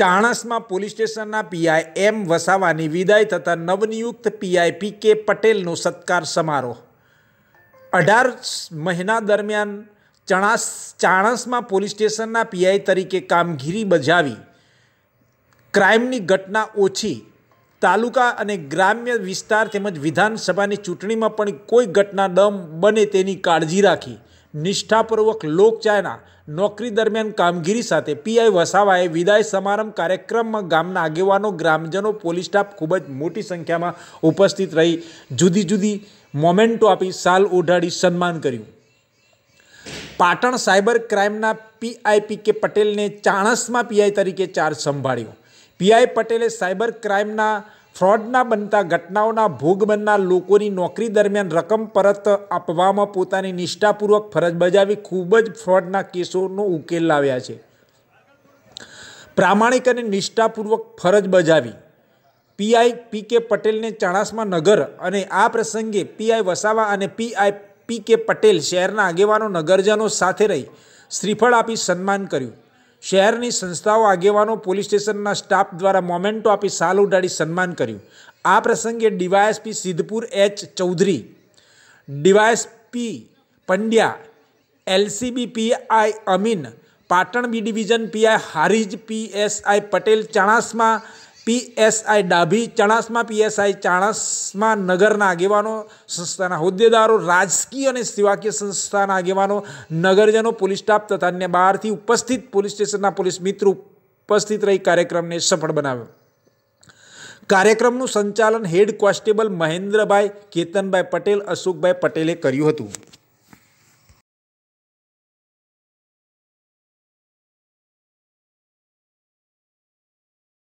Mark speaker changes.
Speaker 1: ચાણસમાં police સ્ટેશનના PI એમ વસાવાની વિદાય થતાં નવનિયુક્ત પીઆઈ પી કે પટેલનો સત્કાર સમારોહ અઢાર મહિના દરમિયાન ચણાસ ચાણસમાં પોલીસ સ્ટેશનના પીઆઈ તરીકે કામગીરી બજાવી ક્રાઇમની ઘટના ઓછી તાલુકા અને ગ્રામ્ય વિસ્તાર તેમજ વિધાનસભાની ચૂંટણીમાં પણ કોઈ ઘટના ન બને તેની કાળજી રાખી નિષ્ઠાપૂર્વક લોકચાયના નોકરી દરમિયાન કામગીરી સાથે પીઆઈ વસાવાએ વિદાય સમારંભ કાર્યક્રમમાં ગામના આગેવાનો ગ્રામજનો પોલીસ સ્ટાફ ખૂબ જ મોટી સંખ્યામાં ઉપસ્થિત રહી જુદી જુદી મોમેન્ટો આપી સાલ ઉઢાડી સન્માન કર્યું પાટણ સાયબર ક્રાઇમના પીઆઈ કે પટેલને ચાણસમાં પીઆઈ તરીકે ચાર્જ સંભાળ્યો પીઆઈ પટેલે સાયબર ક્રાઇમના ફ્રોડના બનતા ઘટનાઓના ભોગ બનનાર લોકોની નોકરી દરમિયાન રકમ પરત આપવામાં પોતાની નિષ્ઠાપૂર્વક ફરજ બજાવી ખૂબ જ ફ્રોડના કેસોનો ઉકેલ લાવ્યા છે પ્રામાણિક અને નિષ્ઠાપૂર્વક ફરજ બજાવી પીઆઈ પી કે પટેલને ચાણસ્મા નગર અને આ પ્રસંગે પીઆઈ વસાવા અને પીઆઈ પી કે પટેલ શહેરના આગેવાનો નગરજનો સાથે રહી શ્રીફળ આપી સન્માન કર્યું શહેરની સંસ્થાઓ આગેવાનો પોલીસ સ્ટેશનના સ્ટાફ દ્વારા મોમેન્ટો આપી સાલ ઉડાડી સન્માન કર્યું આ પ્રસંગે DYSP Siddhpur H Chaudhary DYSP Pandya LCB PI Amin Patan B division PI Harij PSI Patel Chanasma PSI Dabhi Chanasma PSI Chanasma નગરના આગેવાનો સંસ્થાના હોદ્દેદારો રાજકીય અને સેવાકીય સંસ્થાના આગેવાનો નગરજનો પોલીસ સ્ટાફ તથા અન્ય બહારથી ઉપસ્થિત પોલીસ સ્ટેશનના પોલીસ મિત્ર ઉપસ્થિત રહી કાર્યક્રમને સફળ બનાવ્યો કાર્યક્રમનું સંચાલન હેડ કોન્સ્ટેબલ મહેન્દ્રભાઈ કેતનભાઈ પટેલ અશોકભાઈ પટેલે કર્યું હતું